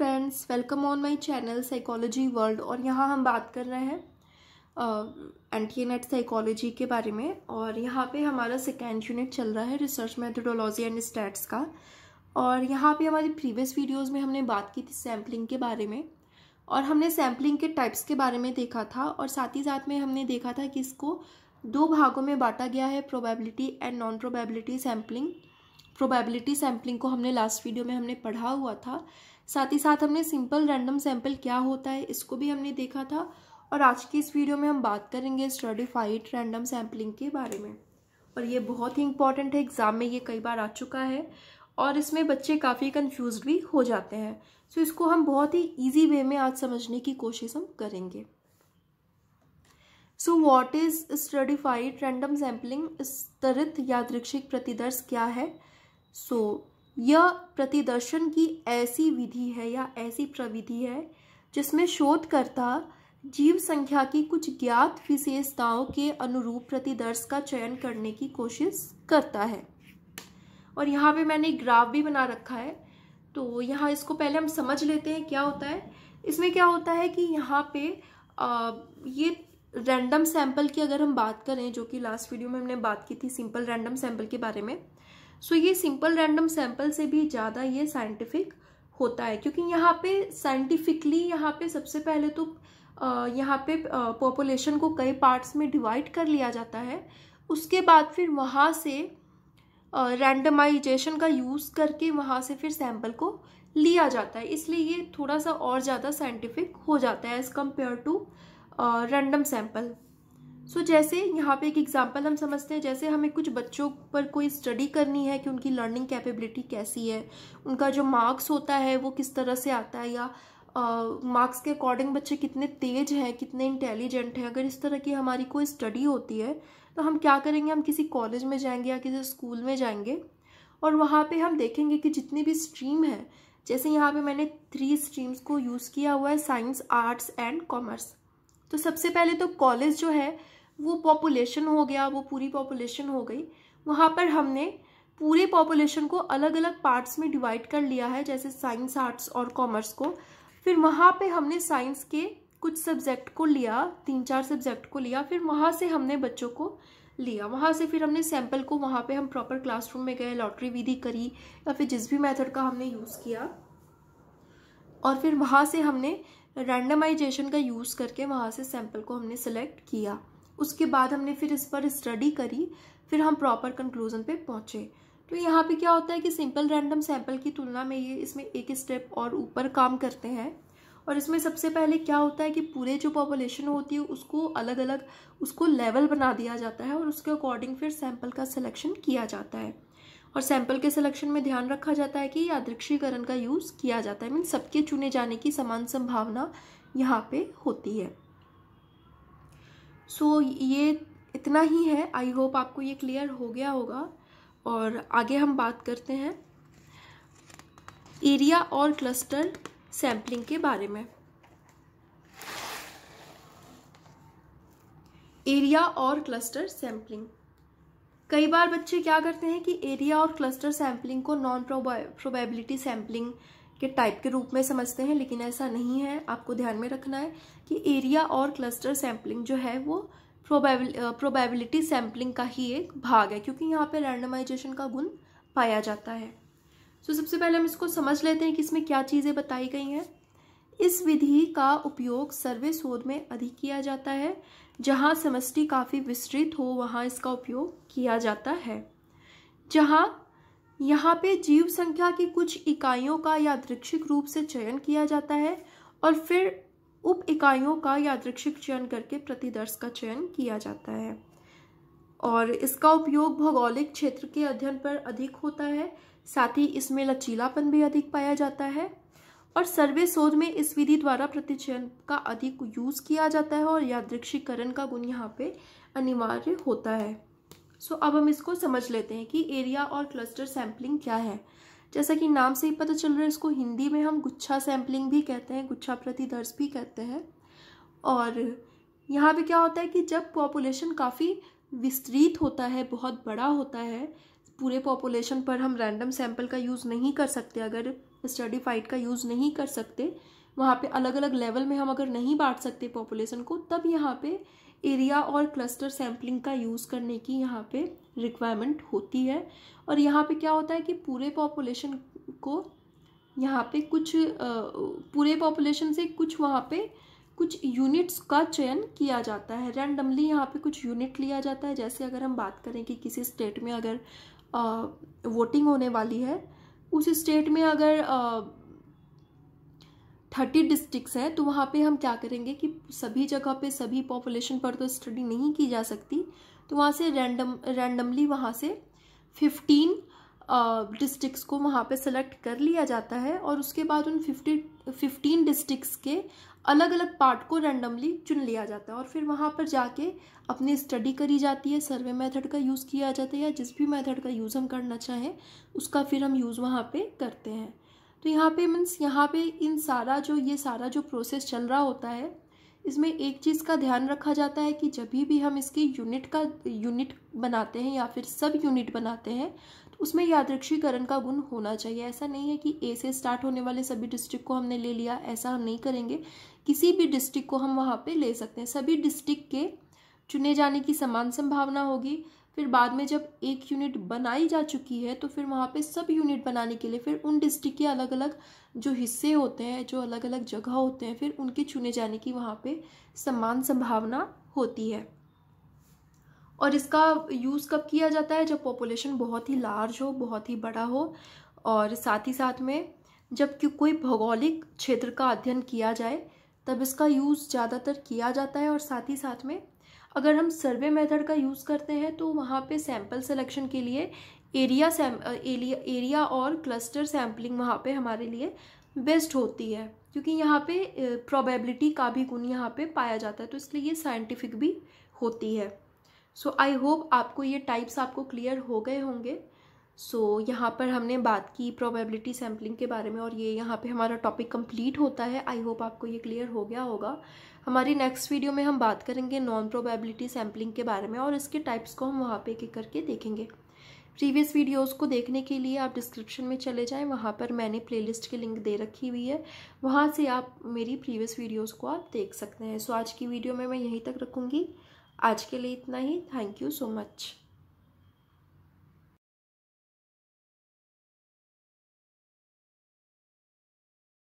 friends welcome on my channel psychology world और यहाँ हम बात कर रहे हैं एंटी नेट साइकोलॉजी के बारे में और यहाँ पे हमारा सेकेंड यूनिट चल रहा है रिसर्च मेथडोलॉजी एंड स्टैट्स का और यहाँ पे हमारी प्रीवियस वीडियोस में हमने बात की थी सैम्पलिंग के बारे में और हमने सैम्पलिंग के टाइप्स के बारे में देखा था और साथ ही साथ में हमने देखा था कि इसको दो भागों में बांटा गया है probability and non probability sampling probability sampling को हमने लास्ट वीडियो में हमने पढ़ा हुआ था साथ ही साथ हमने सिंपल रैंडम सैंपल क्या होता है इसको भी हमने देखा था और आज की इस वीडियो में हम बात करेंगे स्टडीफाइड रैंडम सैम्पलिंग के बारे में और ये बहुत ही इंपॉर्टेंट है एग्ज़ाम में ये कई बार आ चुका है और इसमें बच्चे काफ़ी कन्फ्यूज भी हो जाते हैं सो तो इसको हम बहुत ही ईजी वे में आज समझने की कोशिश हम करेंगे so what is stratified random sampling स्तरित यादृक्षिक प्रतिदर्श क्या है सो so, यह प्रतिदर्शन की ऐसी विधि है या ऐसी प्रविधि है जिसमें शोधकर्ता जीव संख्या की कुछ ज्ञात विशेषताओं के अनुरूप प्रतिदर्श का चयन करने की कोशिश करता है और यहाँ पे मैंने ग्राफ भी बना रखा है तो यहाँ इसको पहले हम समझ लेते हैं क्या होता है इसमें क्या होता है कि यहाँ पे आ, ये रैंडम सैंपल की अगर हम बात करें जो कि लास्ट वीडियो में हमने बात की थी सिंपल रैंडम सैंपल के बारे में सो ये सिंपल रैंडम सैम्पल से भी ज़्यादा ये साइंटिफिक होता है क्योंकि यहाँ पे साइंटिफिकली यहाँ पे सबसे पहले तो यहाँ पे पॉपुलेशन को कई पार्ट्स में डिवाइड कर लिया जाता है उसके बाद फिर वहाँ से रैंडमाइजेशन का यूज़ करके वहाँ से फिर सैम्पल को लिया जाता है इसलिए ये थोड़ा सा और ज़्यादा साइंटिफिक हो जाता है as compared to random sample so so, जैसे यहाँ पे एक एग्जांपल हम समझते हैं जैसे हमें कुछ बच्चों पर कोई स्टडी करनी है कि उनकी लर्निंग कैपेबिलिटी कैसी है उनका जो मार्क्स होता है वो किस तरह से आता है या मार्क्स uh, के अकॉर्डिंग बच्चे कितने तेज हैं कितने इंटेलिजेंट हैं अगर इस तरह की हमारी कोई स्टडी होती है तो हम क्या करेंगे हम किसी कॉलेज में जाएंगे या किसी स्कूल में जाएंगे और वहाँ पे हम देखेंगे कि जितनी भी स्ट्रीम है जैसे यहाँ पे मैंने थ्री स्ट्रीम्स को यूज़ किया हुआ है साइंस आर्ट्स एंड कॉमर्स तो सबसे पहले तो कॉलेज जो है वो पॉपुलेशन हो गया वो पूरी पॉपुलेशन हो गई वहाँ पर हमने पूरे पॉपुलेशन को अलग अलग पार्ट्स में डिवाइड कर लिया है जैसे साइंस आर्ट्स और कॉमर्स को फिर वहाँ पे हमने साइंस के कुछ सब्जेक्ट को लिया तीन चार सब्जेक्ट को लिया फिर वहाँ से हमने बच्चों को लिया वहाँ से फिर हमने सैम्पल को वहाँ पे हम प्रॉपर क्लासरूम में गए लॉटरी विधि करी या फिर जिस भी मेथड का हमने यूज़ किया और फिर वहाँ से हमने रैंडमाइजेशन का यूज़ करके वहाँ से सैम्पल को हमने सेलेक्ट किया उसके बाद हमने फिर इस पर स्टडी करी फिर हम प्रॉपर कंक्लूजन पे पहुँचे तो यहाँ पे क्या होता है कि सिंपल रैंडम सैंपल की तुलना में ये इसमें एक स्टेप और ऊपर काम करते हैं और इसमें सबसे पहले क्या होता है कि पूरे जो पॉपुलेशन होती है उसको अलग अलग उसको लेवल बना दिया जाता है और उसके अकॉर्डिंग फिर सैंपल का सिलेक्शन किया जाता है और सैंपल के सिलेक्शन में ध्यान रखा जाता है कि यादृक्षीकरण का यूज़ किया जाता है मीन सबके चुने जाने की समान संभावना यहाँ पे होती है सो so, ये इतना ही है आई होप आपको ये क्लियर हो गया होगा और आगे हम बात करते हैं एरिया और क्लस्टर सैम्पलिंग के बारे में एरिया और क्लस्टर सैम्पलिंग कई बार बच्चे क्या करते हैं कि एरिया और क्लस्टर सैम्पलिंग को नॉन प्रोबेबिलिटी सैम्पलिंग के टाइप के रूप में समझते हैं लेकिन ऐसा नहीं है आपको ध्यान में रखना है कि एरिया और क्लस्टर सैम्पलिंग जो है वो प्रोबेबिलिटी सैम्पलिंग का ही एक भाग है क्योंकि यहाँ पे रैंडमाइजेशन का गुण पाया जाता है सो so, सबसे पहले हम इसको समझ लेते हैं कि इसमें क्या चीज़ें बताई गई हैं इस विधि का उपयोग सर्वे शोध में अधिक किया जाता है जहाँ समष्टि काफ़ी विस्तृत हो वहाँ इसका उपयोग किया जाता है जहाँ यहाँ पे जीव संख्या की कुछ इकाइयों का यादृक्षिक रूप से चयन किया जाता है और फिर उप इकाइयों का यादृक्षिक चयन करके प्रतिदर्श का चयन किया जाता है और इसका उपयोग भौगोलिक क्षेत्र के अध्ययन पर अधिक होता है साथ ही इसमें लचीलापन भी अधिक पाया जाता है और सर्वे शोध में इस विधि द्वारा प्रतिचयन का अधिक यूज़ किया जाता है और यादृक्षीकरण का गुण यहाँ पे अनिवार्य होता है सो अब हम इसको समझ लेते हैं कि एरिया और क्लस्टर सैम्पलिंग क्या है जैसा कि नाम से ही पता चल रहा है इसको हिंदी में हम गुच्छा सैम्पलिंग भी कहते हैं गुच्छा प्रतिदर्श भी कहते हैं और यहाँ पे क्या होता है कि जब पॉपुलेशन काफ़ी विस्तृत होता है बहुत बड़ा होता है पूरे पॉपुलेशन पर हम रैंडम सैम्पल का यूज़ नहीं कर सकते अगर स्टडी फाइट का यूज़ नहीं कर सकते वहाँ पे अलग अलग लेवल में हम अगर नहीं बांट सकते पॉपुलेशन को तब यहाँ पे एरिया और क्लस्टर सैम्पलिंग का यूज़ करने की यहाँ पे रिक्वायरमेंट होती है और यहाँ पे क्या होता है कि पूरे पॉपुलेशन को यहाँ पे कुछ पूरे पॉपुलेशन से कुछ वहाँ पे कुछ यूनिट्स का चयन किया जाता है रैंडमली यहाँ पे कुछ यूनिट लिया जाता है जैसे अगर हम बात करें कि किसी स्टेट में अगर वोटिंग होने वाली है उस स्टेट में अगर थर्टी डिस्ट्रिक्स हैं तो वहाँ पे हम क्या करेंगे कि सभी जगह पे सभी पॉपुलेशन पर तो स्टडी नहीं की जा सकती तो वहाँ से रैंडम रैंडमली वहाँ से फिफ्टीन डिस्ट्रिक्स को वहाँ पे सेलेक्ट कर लिया जाता है और उसके बाद उन फिफ्टी फिफ्टीन डिस्ट्रिक्स के अलग अलग पार्ट को रैंडमली चुन लिया जाता है और फिर वहाँ पर जाके अपनी स्टडी करी जाती है सर्वे मेथड का यूज़ किया जाता है या जिस भी मेथड का यूज़ हम करना चाहें उसका फिर हम यूज़ वहाँ पे करते हैं तो यहाँ पे मीन्स यहाँ पे इन सारा जो ये सारा जो प्रोसेस चल रहा होता है इसमें एक चीज़ का ध्यान रखा जाता है कि जब भी हम इसकी यूनिट का यूनिट बनाते हैं या फिर सब यूनिट बनाते हैं तो उसमें यादृक्षीकरण का गुण होना चाहिए ऐसा नहीं है कि ए से स्टार्ट होने वाले सभी डिस्ट्रिक्ट को हमने ले लिया ऐसा हम नहीं करेंगे किसी भी डिस्ट्रिक्ट को हम वहाँ पर ले सकते हैं सभी डिस्ट्रिक्ट के चुने जाने की समान संभावना होगी फिर बाद में जब एक यूनिट बनाई जा चुकी है तो फिर वहाँ पे सब यूनिट बनाने के लिए फिर उन डिस्ट्रिक्ट के अलग अलग जो हिस्से होते हैं जो अलग अलग जगह होते हैं फिर उनके चुने जाने की वहाँ पे समान संभावना होती है और इसका यूज़ कब किया जाता है जब पॉपुलेशन बहुत ही लार्ज हो बहुत ही बड़ा हो और साथ ही साथ में जब कोई भौगोलिक क्षेत्र का अध्ययन किया जाए तब इसका यूज़ ज़्यादातर किया जाता है और साथ ही साथ में अगर हम सर्वे मेथड का यूज़ करते हैं तो वहाँ पे सैम्पल सिलेक्शन के लिए एरिया सैम एरिया एरिया और क्लस्टर सैम्पलिंग वहाँ पे हमारे लिए बेस्ट होती है क्योंकि यहाँ पे प्रोबेबिलिटी का भी गुण यहाँ पे पाया जाता है तो इसलिए ये साइंटिफिक भी होती है सो आई होप आपको ये टाइप्स आपको क्लियर हो गए होंगे सो so, यहाँ पर हमने बात की प्रोबेबिलिटी सैम्पलिंग के बारे में और ये यहाँ पे हमारा टॉपिक कंप्लीट होता है आई होप आपको ये क्लियर हो गया होगा हमारी नेक्स्ट वीडियो में हम बात करेंगे नॉन प्रोबेबिलिटी सैम्पलिंग के बारे में और इसके टाइप्स को हम वहाँ पे एक करके देखेंगे प्रीवियस वीडियोस को देखने के लिए आप डिस्क्रिप्शन में चले जाएँ वहाँ पर मैंने प्ले की लिंक दे रखी हुई है वहाँ से आप मेरी प्रीवियस वीडियोज़ को आप देख सकते हैं सो so, आज की वीडियो में मैं यहीं तक रखूँगी आज के लिए इतना ही थैंक यू सो मच